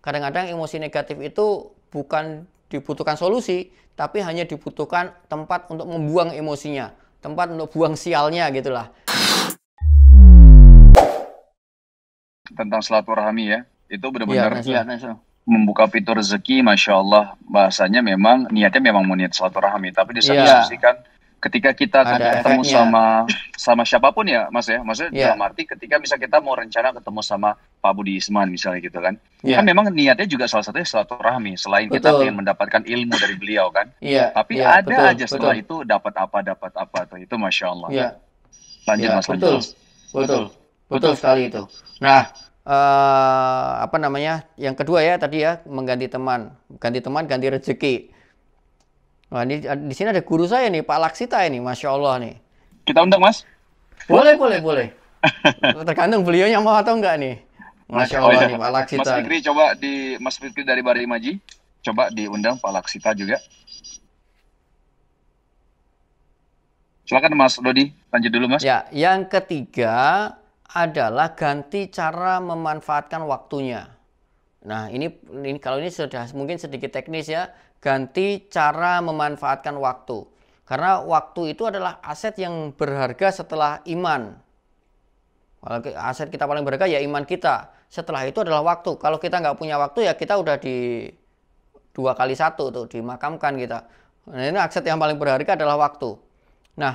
kadang-kadang emosi negatif itu bukan dibutuhkan solusi, tapi hanya dibutuhkan tempat untuk membuang emosinya, tempat untuk buang sialnya gitulah. Tentang silaturahmi ya, itu benar-benar ya, ya, membuka fitur rezeki, masya Allah bahasanya memang niatnya memang mau niat silaturahmi, tapi disaksikan ya ketika kita ada ketemu efeknya. sama sama siapapun ya mas ya maksudnya yeah. dalam arti ketika bisa kita mau rencana ketemu sama Pak Budi Isman misalnya gitu kan yeah. kan memang niatnya juga salah satunya rahmi selain betul. kita ingin mendapatkan ilmu dari beliau kan yeah. tapi yeah, ada betul, aja setelah betul. itu dapat apa dapat apa tuh itu masya Allah yeah. lanjut yeah, mas betul lanjut. betul betul sekali itu nah uh, apa namanya yang kedua ya tadi ya mengganti teman ganti teman ganti rezeki Nah, di, di sini ada guru saya nih, Pak Laksita ini, masya Allah nih. Kita undang mas? Boleh, boleh, boleh. Tergantung beliau yang mau atau enggak nih. Masya Allah oh, iya. nih, Pak Laksita. Mas Fikri coba di Mas Fikri dari Bari Maji, coba diundang Pak Laksita juga. Silakan Mas Dodi, lanjut dulu Mas. Ya, yang ketiga adalah ganti cara memanfaatkan waktunya. Nah, ini ini kalau ini sudah mungkin sedikit teknis ya, ganti cara memanfaatkan waktu. Karena waktu itu adalah aset yang berharga setelah iman. Kalau aset kita paling berharga ya iman kita. Setelah itu adalah waktu. Kalau kita nggak punya waktu ya kita udah di dua kali satu tuh dimakamkan kita. Nah, ini aset yang paling berharga adalah waktu. Nah,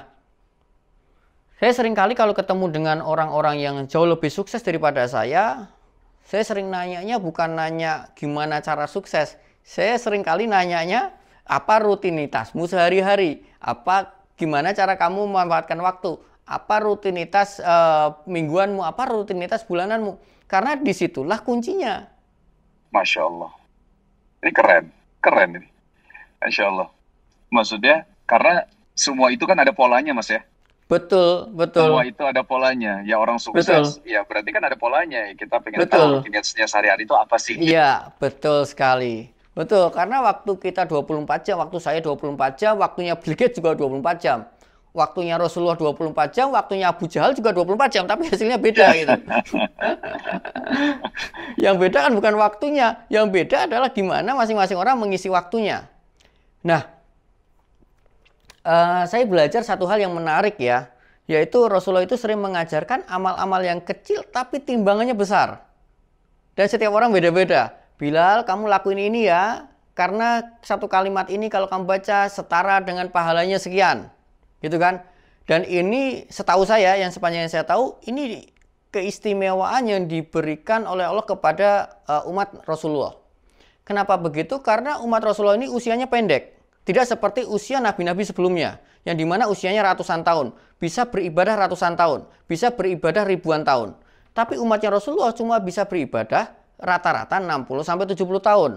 saya seringkali kalau ketemu dengan orang-orang yang jauh lebih sukses daripada saya, saya sering nanyanya bukan nanya gimana cara sukses. Saya sering kali nanyanya apa rutinitasmu sehari-hari, apa gimana cara kamu memanfaatkan waktu, apa rutinitas uh, mingguanmu, apa rutinitas bulananmu. Karena disitulah kuncinya. Masya Allah. Ini keren, keren ini. Masya Allah. Maksudnya karena semua itu kan ada polanya mas ya. Betul, betul. Bahwa itu ada polanya. Ya orang sukses, betul. ya berarti kan ada polanya. Kita pengen betul. tahu kinerjanya sehari-hari itu apa sih? Iya, betul sekali. Betul, karena waktu kita 24 jam, waktu saya 24 jam, waktunya Bill Gates juga 24 jam. Waktunya Rasulullah 24 jam, waktunya Abu Jahal juga 24 jam, tapi hasilnya beda ya. gitu. yang beda kan bukan waktunya, yang beda adalah gimana masing-masing orang mengisi waktunya. Nah, uh, saya belajar satu hal yang menarik ya, yaitu Rasulullah itu sering mengajarkan amal-amal yang kecil tapi timbangannya besar. Dan setiap orang beda-beda. Bilal, kamu lakuin ini ya, karena satu kalimat ini kalau kamu baca setara dengan pahalanya sekian. Gitu kan? Dan ini setahu saya, yang sepanjang yang saya tahu, ini keistimewaan yang diberikan oleh Allah kepada uh, umat Rasulullah. Kenapa begitu? Karena umat Rasulullah ini usianya pendek. Tidak seperti usia nabi-nabi sebelumnya, yang dimana usianya ratusan tahun, bisa beribadah ratusan tahun, bisa beribadah ribuan tahun. Tapi umatnya Rasulullah cuma bisa beribadah rata-rata 60-70 tahun.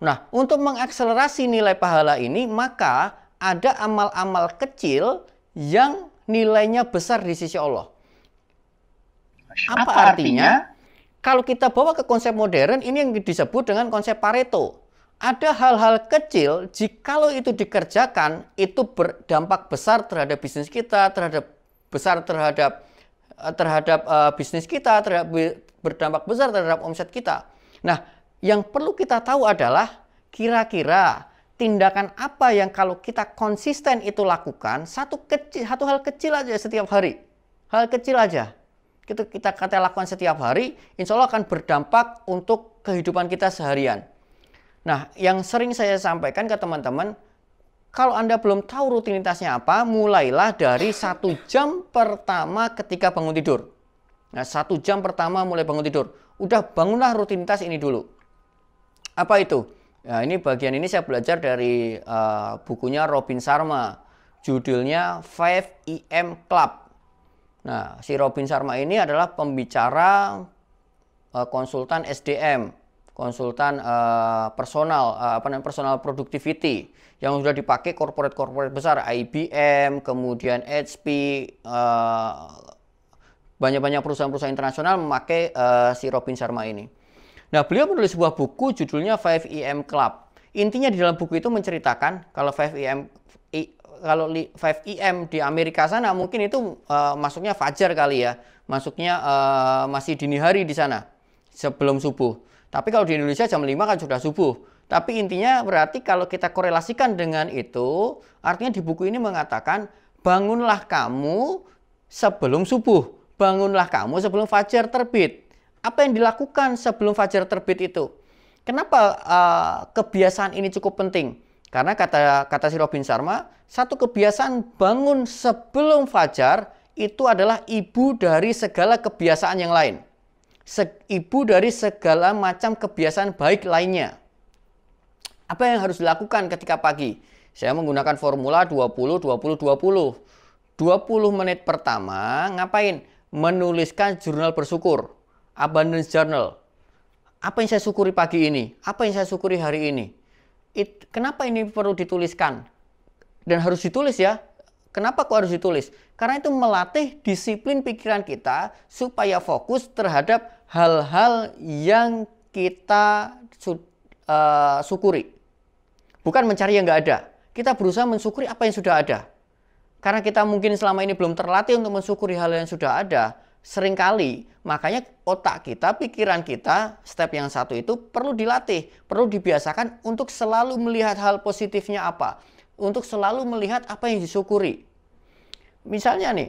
Nah, untuk mengakselerasi nilai pahala ini, maka ada amal-amal kecil yang nilainya besar di sisi Allah. Apa, Apa artinya? artinya? Kalau kita bawa ke konsep modern, ini yang disebut dengan konsep Pareto ada hal-hal kecil jikalau itu dikerjakan itu berdampak besar terhadap bisnis kita terhadap besar terhadap eh, terhadap uh, bisnis kita terhadap berdampak besar terhadap omset kita nah yang perlu kita tahu adalah kira-kira tindakan apa yang kalau kita konsisten itu lakukan satu kecil satu hal kecil aja setiap hari hal kecil aja kita kita kata lakukan setiap hari insya Allah akan berdampak untuk kehidupan kita seharian Nah, yang sering saya sampaikan ke teman-teman, kalau Anda belum tahu rutinitasnya apa, mulailah dari satu jam pertama ketika bangun tidur. Nah, satu jam pertama mulai bangun tidur. Udah bangunlah rutinitas ini dulu. Apa itu? Nah, ini bagian ini saya belajar dari uh, bukunya Robin Sharma. Judulnya 5EM e Club. Nah, si Robin Sharma ini adalah pembicara uh, konsultan SDM konsultan uh, personal uh, apa namanya personal productivity yang sudah dipakai corporate-corporate besar IBM, kemudian HP, banyak eh, banyak-banyak perusahaan-perusahaan internasional memakai uh, si Robin Sharma ini. Nah, beliau menulis sebuah buku judulnya 5EM e Club. Intinya di dalam buku itu menceritakan kalau 5EM e kalau 5EM e di Amerika sana mungkin itu uh, masuknya fajar kali ya. Masuknya uh, masih dini hari di sana sebelum subuh. Tapi kalau di Indonesia jam 5 kan sudah subuh. Tapi intinya berarti kalau kita korelasikan dengan itu, artinya di buku ini mengatakan bangunlah kamu sebelum subuh, bangunlah kamu sebelum fajar terbit. Apa yang dilakukan sebelum fajar terbit itu? Kenapa uh, kebiasaan ini cukup penting? Karena kata kata si Robin Sharma, satu kebiasaan bangun sebelum fajar itu adalah ibu dari segala kebiasaan yang lain ibu dari segala macam kebiasaan baik lainnya. Apa yang harus dilakukan ketika pagi? Saya menggunakan formula 20 20 20. 20 menit pertama ngapain? Menuliskan jurnal bersyukur, abundance journal. Apa yang saya syukuri pagi ini? Apa yang saya syukuri hari ini? It, kenapa ini perlu dituliskan? Dan harus ditulis ya, Kenapa kok harus ditulis? Karena itu melatih disiplin pikiran kita supaya fokus terhadap hal-hal yang kita uh, syukuri. Bukan mencari yang nggak ada. Kita berusaha mensyukuri apa yang sudah ada. Karena kita mungkin selama ini belum terlatih untuk mensyukuri hal yang sudah ada, seringkali makanya otak kita, pikiran kita, step yang satu itu perlu dilatih, perlu dibiasakan untuk selalu melihat hal positifnya apa, untuk selalu melihat apa yang disyukuri. Misalnya nih,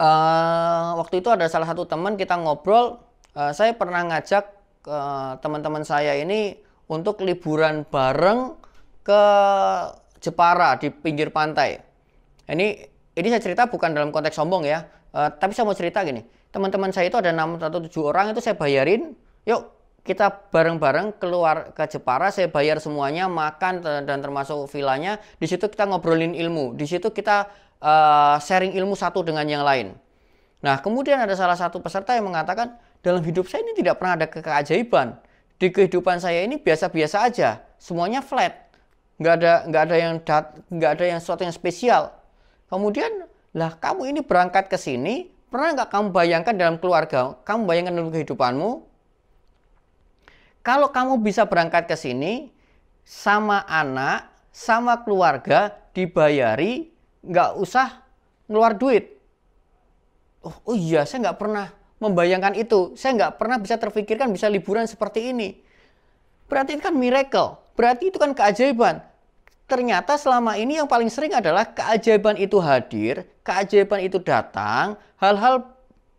uh, waktu itu ada salah satu teman kita ngobrol, uh, saya pernah ngajak uh, teman-teman saya ini untuk liburan bareng ke Jepara di pinggir pantai. Ini ini saya cerita bukan dalam konteks sombong ya, uh, tapi saya mau cerita gini. Teman-teman saya itu ada enam atau tujuh orang itu saya bayarin, yuk kita bareng-bareng keluar ke Jepara, saya bayar semuanya, makan dan termasuk vilanya. Di situ kita ngobrolin ilmu, di situ kita uh, sharing ilmu satu dengan yang lain. Nah, kemudian ada salah satu peserta yang mengatakan, dalam hidup saya ini tidak pernah ada keajaiban. Di kehidupan saya ini biasa-biasa aja, semuanya flat, nggak ada nggak ada yang dat, nggak ada yang sesuatu yang spesial. Kemudian, lah kamu ini berangkat ke sini, pernah nggak kamu bayangkan dalam keluarga, kamu bayangkan dalam kehidupanmu, kalau kamu bisa berangkat ke sini, sama anak, sama keluarga, dibayari, nggak usah ngeluar duit. Oh, oh iya, saya nggak pernah membayangkan itu. Saya nggak pernah bisa terfikirkan bisa liburan seperti ini. Berarti itu kan miracle. Berarti itu kan keajaiban. Ternyata selama ini yang paling sering adalah keajaiban itu hadir, keajaiban itu datang, hal-hal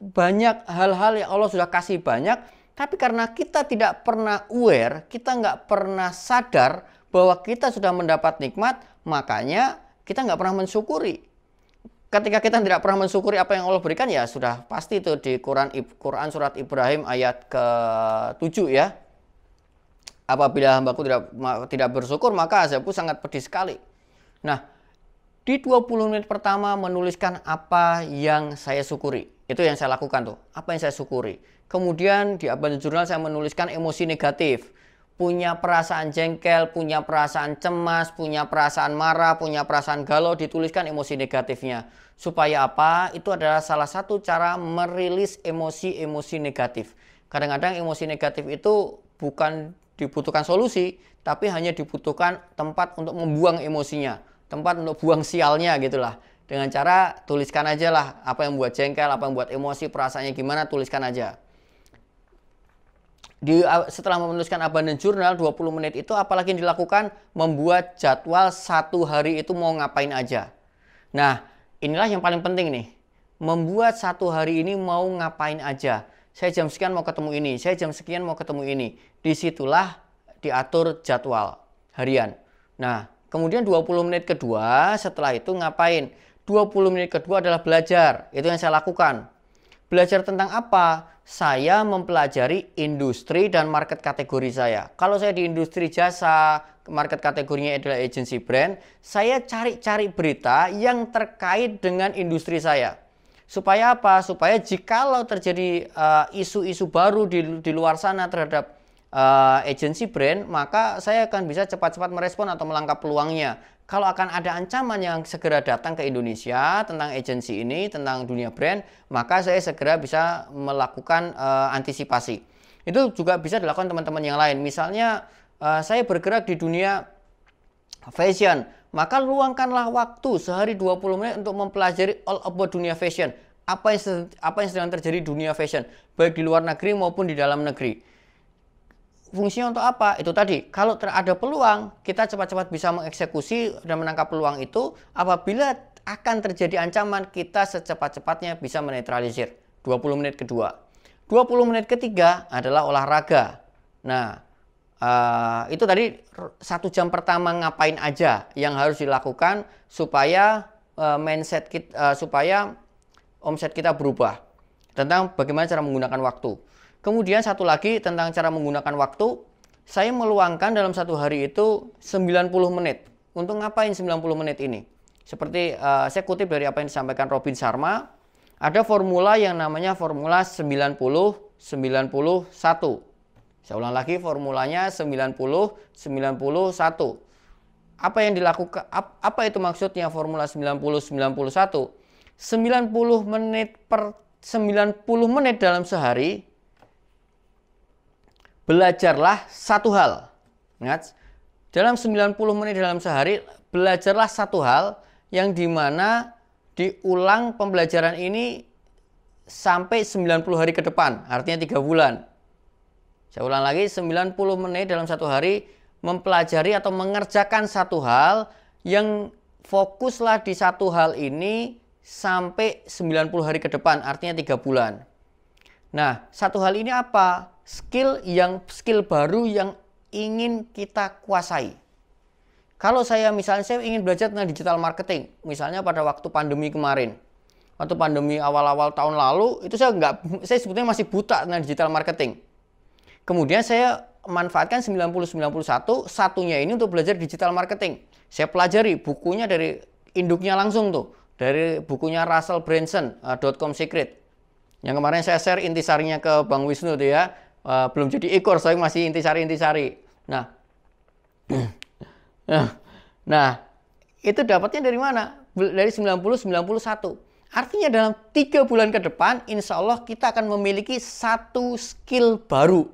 banyak, hal-hal yang Allah sudah kasih banyak, tapi karena kita tidak pernah aware, kita nggak pernah sadar bahwa kita sudah mendapat nikmat, makanya kita nggak pernah mensyukuri. Ketika kita tidak pernah mensyukuri apa yang Allah berikan, ya sudah pasti itu di Quran, Quran surat Ibrahim ayat ke-7 ya. Apabila hambaku tidak tidak bersyukur, maka azabku sangat pedih sekali. Nah, di 20 menit pertama menuliskan apa yang saya syukuri. Itu yang saya lakukan tuh, apa yang saya syukuri Kemudian di abad jurnal saya menuliskan emosi negatif. Punya perasaan jengkel, punya perasaan cemas, punya perasaan marah, punya perasaan galau, dituliskan emosi negatifnya. Supaya apa? Itu adalah salah satu cara merilis emosi-emosi negatif. Kadang-kadang emosi negatif itu bukan dibutuhkan solusi, tapi hanya dibutuhkan tempat untuk membuang emosinya, tempat untuk buang sialnya gitu lah. Dengan cara tuliskan aja lah apa yang buat jengkel, apa yang buat emosi, perasaannya gimana, tuliskan aja di setelah menuliskan abandon jurnal 20 menit itu apalagi yang dilakukan membuat jadwal satu hari itu mau ngapain aja. Nah, inilah yang paling penting nih. Membuat satu hari ini mau ngapain aja. Saya jam sekian mau ketemu ini, saya jam sekian mau ketemu ini. Disitulah diatur jadwal harian. Nah, kemudian 20 menit kedua setelah itu ngapain? 20 menit kedua adalah belajar. Itu yang saya lakukan. Belajar tentang apa? saya mempelajari industri dan market kategori saya. Kalau saya di industri jasa, market kategorinya adalah agency brand, saya cari-cari berita yang terkait dengan industri saya. Supaya apa? Supaya jikalau terjadi eh, isu-isu uh, baru di, di luar sana terhadap uh, agency brand, maka saya akan bisa cepat-cepat merespon atau melangkap peluangnya kalau akan ada ancaman yang segera datang ke Indonesia tentang agensi ini, tentang dunia brand, maka saya segera bisa melakukan uh, antisipasi. Itu juga bisa dilakukan teman-teman yang lain. Misalnya uh, saya bergerak di dunia fashion, maka luangkanlah waktu sehari 20 menit untuk mempelajari all about dunia fashion. Apa yang apa yang sedang terjadi dunia fashion, baik di luar negeri maupun di dalam negeri fungsinya untuk apa? Itu tadi, kalau ada peluang, kita cepat-cepat bisa mengeksekusi dan menangkap peluang itu. Apabila akan terjadi ancaman, kita secepat-cepatnya bisa menetralisir. 20 menit kedua. 20 menit ketiga adalah olahraga. Nah, uh, itu tadi satu jam pertama ngapain aja yang harus dilakukan supaya uh, mindset kita, uh, eh, supaya omset kita berubah tentang bagaimana cara menggunakan waktu. Kemudian satu lagi tentang cara menggunakan waktu, saya meluangkan dalam satu hari itu 90 menit. Untuk ngapain 90 menit ini? Seperti uh, saya kutip dari apa yang disampaikan Robin Sharma, ada formula yang namanya formula 90 91. Saya ulang lagi formulanya 90 91. Apa yang dilakukan apa itu maksudnya formula 90 91? 90 menit per 90 menit dalam sehari belajarlah satu hal. Ingat, dalam 90 menit dalam sehari, belajarlah satu hal yang dimana diulang pembelajaran ini sampai 90 hari ke depan, artinya tiga bulan. Saya ulang lagi, 90 menit dalam satu hari mempelajari atau mengerjakan satu hal yang fokuslah di satu hal ini sampai 90 hari ke depan, artinya tiga bulan. Nah, satu hal ini apa? Skill yang skill baru yang ingin kita kuasai. Kalau saya misalnya saya ingin belajar tentang digital marketing, misalnya pada waktu pandemi kemarin, waktu pandemi awal-awal tahun lalu itu saya nggak, saya sebetulnya masih buta tentang digital marketing. Kemudian saya manfaatkan 9091 satunya ini untuk belajar digital marketing. Saya pelajari bukunya dari induknya langsung tuh dari bukunya Russell Branson, uh, .com Secret. Yang kemarin saya share intisarinya ke Bang Wisnu tuh ya. Uh, belum jadi ekor, saya masih intisari-intisari. Nah. nah, nah, itu dapatnya dari mana? Dari 90-91. Artinya dalam tiga bulan ke depan, insya Allah kita akan memiliki satu skill baru.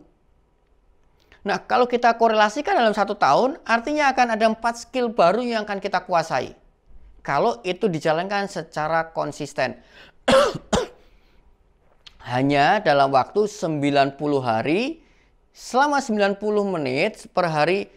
Nah, kalau kita korelasikan dalam satu tahun, artinya akan ada empat skill baru yang akan kita kuasai. Kalau itu dijalankan secara konsisten. hanya dalam waktu 90 hari selama 90 menit per hari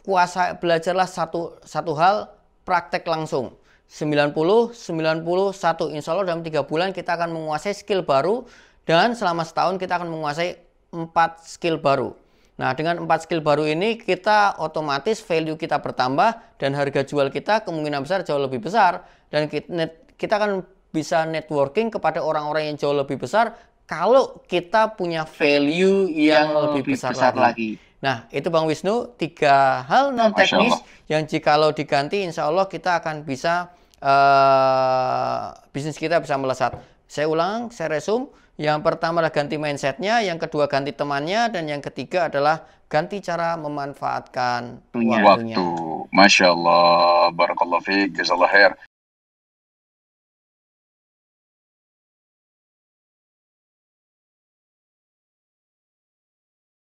kuasa belajarlah satu satu hal praktek langsung 90 1 insya Allah dalam tiga bulan kita akan menguasai skill baru dan selama setahun kita akan menguasai empat skill baru Nah, dengan empat skill baru ini kita otomatis value kita bertambah dan harga jual kita kemungkinan besar jauh lebih besar dan kita akan bisa networking kepada orang-orang yang jauh lebih besar kalau kita punya value yang, yang lebih, lebih besar, besar lagi. lagi. Nah, itu Bang Wisnu, tiga hal non teknis yang jikalau diganti, insya Allah kita akan bisa uh, bisnis kita bisa melesat. Saya ulang, saya resum. Yang pertama adalah ganti mindsetnya, yang kedua ganti temannya, dan yang ketiga adalah ganti cara memanfaatkan waktunya. Waktu. Masya Allah, Barakallah Fik, Jazallah